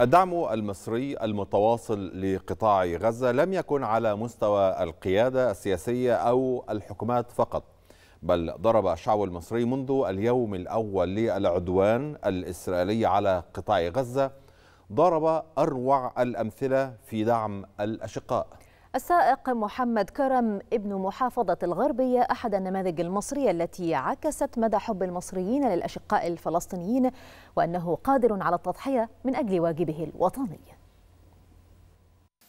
الدعم المصري المتواصل لقطاع غزة لم يكن على مستوى القيادة السياسية أو الحكومات فقط بل ضرب الشعب المصري منذ اليوم الأول للعدوان الإسرائيلي على قطاع غزة ضرب أروع الأمثلة في دعم الأشقاء السائق محمد كرم ابن محافظة الغربية أحد النماذج المصرية التي عكست مدى حب المصريين للأشقاء الفلسطينيين وأنه قادر على التضحية من أجل واجبه الوطني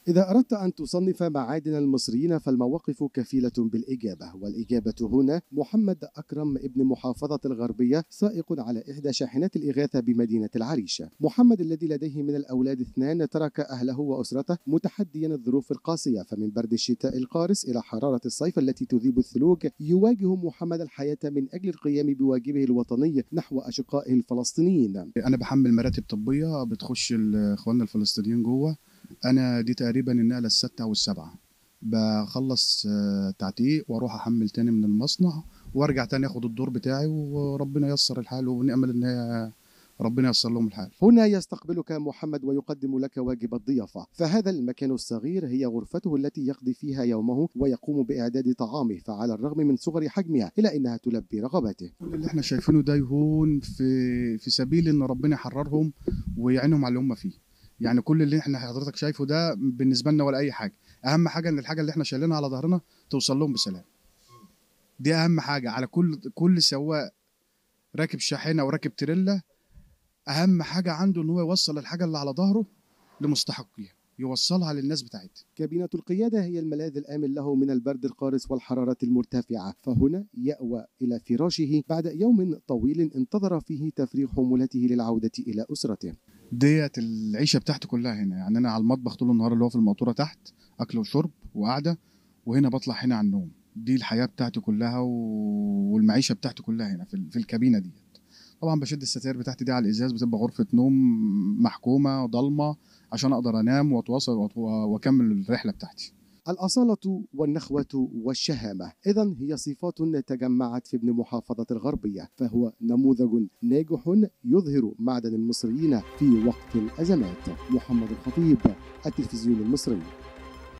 إذا أردت أن تصنف معادن المصريين فالمواقف كفيلة بالإجابة والإجابة هنا محمد أكرم ابن محافظة الغربية سائق على إحدى شاحنات الإغاثة بمدينة العريشة محمد الذي لديه من الأولاد اثنان ترك أهله وأسرته متحديا الظروف القاسية فمن برد الشتاء القارس إلى حرارة الصيف التي تذيب الثلوج يواجه محمد الحياة من أجل القيام بواجبه الوطني نحو أشقائه الفلسطينيين أنا بحمل مراتب طبية بتخش الإخوان الفلسطينيين جوه انا دي تقريبا النقله السادسه او السابعه بخلص آه، تعتيق واروح احمل تاني من المصنع وارجع تاني اخد الدور بتاعي وربنا ييسر الحال ونامل ان هي ربنا ييسر لهم الحال. هنا يستقبلك محمد ويقدم لك واجب الضيافه، فهذا المكان الصغير هي غرفته التي يقضي فيها يومه ويقوم باعداد طعامه، فعلى الرغم من صغر حجمها الا انها تلبي رغباته. كل اللي احنا شايفينه ده يهون في في سبيل ان ربنا يحررهم ويعينهم على اللي هم فيه. يعني كل اللي احنا حضرتك شايفه ده بالنسبه لنا ولا اي حاجه اهم حاجه ان الحاجه اللي احنا شايلينها على ظهرنا توصل لهم بسلام دي اهم حاجه على كل كل سواق راكب شاحنه وراكب تريلا اهم حاجه عنده ان هو يوصل الحاجه اللي على ظهره لمستحقيها يوصلها للناس بتاعتها كابينة القيادة هي الملاذ الآمن له من البرد القارس والحرارة المرتفعة فهنا يأوى إلى فراشه بعد يوم طويل انتظر فيه تفريغ حمولته للعودة إلى أسرته ديت العيشه بتاعتي كلها هنا يعني انا على المطبخ طول النهار اللي هو في المقطوره تحت اكل وشرب وقعده وهنا بطلع هنا على النوم دي الحياه بتاعتي كلها و... والمعيشه بتاعتي كلها هنا في, في الكابينه ديت طبعا بشد الستاير بتاعتي دي على الازاز بتبقى غرفه نوم محكومه ضلمه عشان اقدر انام واتواصل واكمل الرحله بتاعتي الأصالة والنخوة والشهامة إذا هي صفات تجمعت في ابن محافظة الغربية فهو نموذج ناجح يظهر معدن المصريين في وقت الأزمات محمد الخطيب التلفزيون المصري